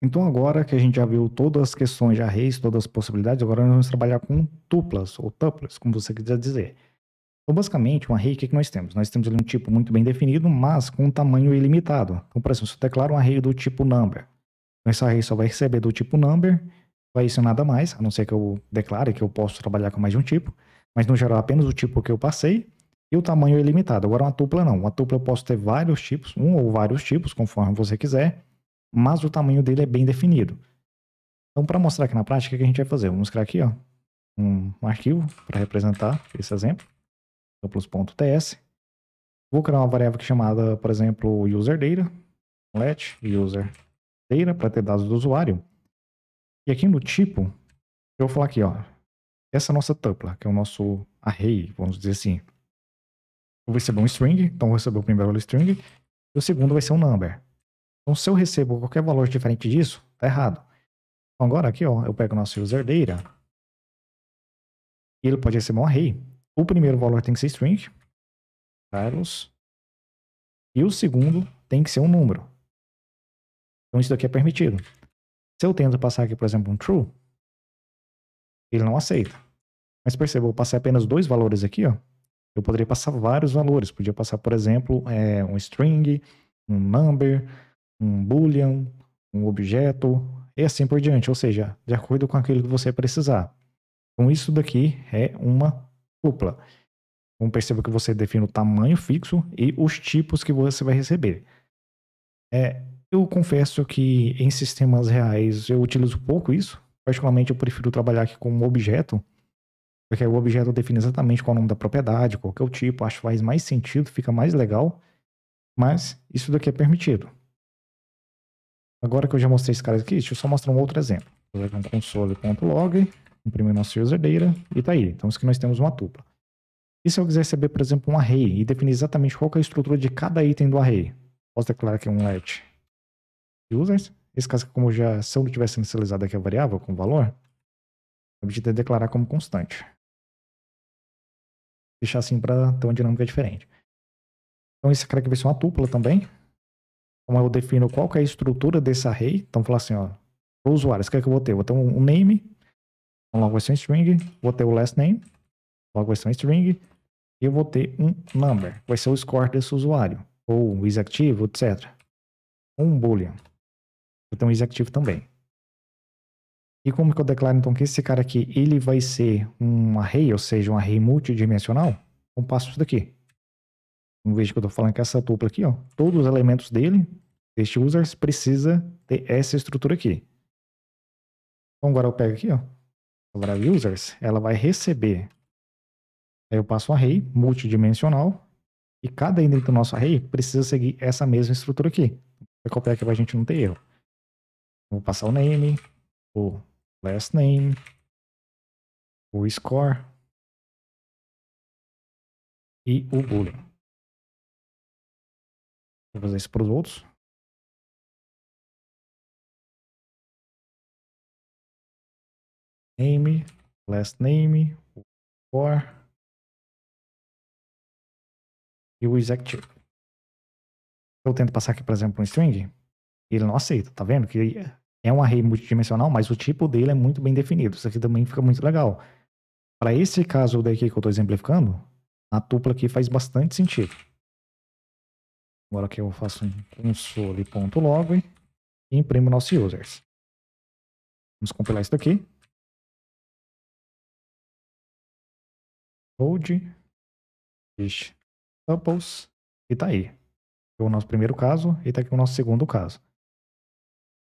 Então, agora que a gente já viu todas as questões de arrays, todas as possibilidades, agora nós vamos trabalhar com tuplas ou tuplas, como você quiser dizer. Então, basicamente, um array, o que, que nós temos? Nós temos ali um tipo muito bem definido, mas com um tamanho ilimitado. Então, por exemplo, se eu declaro um array do tipo number, então esse array só vai receber do tipo number, vai isso nada mais, a não ser que eu declare que eu posso trabalhar com mais de um tipo, mas no geral apenas o tipo que eu passei, e o tamanho ilimitado Agora, uma tupla não. Uma tupla eu posso ter vários tipos, um ou vários tipos, conforme você quiser mas o tamanho dele é bem definido. Então, para mostrar aqui na prática, o que a gente vai fazer? Vamos criar aqui ó, um arquivo para representar esse exemplo, duplos.ts. Vou criar uma variável chamada, por exemplo, userData, let userData, para ter dados do usuário. E aqui no tipo, eu vou falar aqui, ó, essa nossa tupla, que é o nosso array, vamos dizer assim. Eu vou receber um string, então eu vou receber o primeiro string, e o segundo vai ser um number. Então, se eu recebo qualquer valor diferente disso, tá errado. Então, agora aqui, ó, eu pego o nosso user data e ele pode receber um array. O primeiro valor tem que ser string, Carlos, e o segundo tem que ser um número. Então, isso daqui é permitido. Se eu tento passar aqui, por exemplo, um true, ele não aceita. Mas perceba, eu passei apenas dois valores aqui, ó. Eu poderia passar vários valores. Podia passar, por exemplo, é, um string, um number, um boolean, um objeto e assim por diante, ou seja, de acordo com aquilo que você precisar. Então isso daqui é uma tupla. Então perceba que você define o tamanho fixo e os tipos que você vai receber. É, eu confesso que em sistemas reais eu utilizo pouco isso. Particularmente eu prefiro trabalhar aqui com um objeto, porque o objeto define exatamente qual é o nome da propriedade, qual é o tipo, acho que faz mais sentido, fica mais legal, mas isso daqui é permitido. Agora que eu já mostrei esse cara aqui, deixa eu só mostrar um outro exemplo. Vou jogar um console.log, imprimir nosso user data e tá aí. Então, isso que nós temos uma tupla. E se eu quiser receber, por exemplo, um array e definir exatamente qual é a estrutura de cada item do array? Posso declarar aqui é um let users. Esse caso, como já, se eu não tivesse inicializado aqui a variável com valor, eu podia é declarar como constante. Deixar assim para ter uma dinâmica diferente. Então, esse cara aqui vai ser uma tupla também. Como eu defino qual que é a estrutura desse array. Então, falar assim, ó, o usuário, o que é que eu vou ter? vou ter um, name, então, logo vai ser um string. Vou ter o last name, logo vai ser um string. E eu vou ter um number, vai ser o score desse usuário. Ou um isActive, etc. Um boolean. Vou ter um isActive também. E como que eu declaro então que esse cara aqui ele vai ser um array, ou seja, um array multidimensional? Então passo isso daqui. Veja que eu estou falando que essa tupla aqui, ó, todos os elementos dele, este users, precisa ter essa estrutura aqui. Então agora eu pego aqui, ó, palavra users, ela vai receber. Aí eu passo um array multidimensional e cada item do nosso array precisa seguir essa mesma estrutura aqui. Vou copiar aqui para a gente não ter erro. Vou passar o name, o last name, o score e o boolean. Vou fazer isso para os outros. Name, last name, for e o exact. Eu tento passar aqui, por exemplo, um string, ele não aceita, tá vendo? Que é um array multidimensional, mas o tipo dele é muito bem definido. Isso aqui também fica muito legal. Para esse caso daqui que eu estou exemplificando, a tupla aqui faz bastante sentido. Agora que eu faço um console ponto e imprimo nossos users. Vamos compilar isso daqui. Load, samples, e tá aí. o nosso primeiro caso e tá aqui o nosso segundo caso.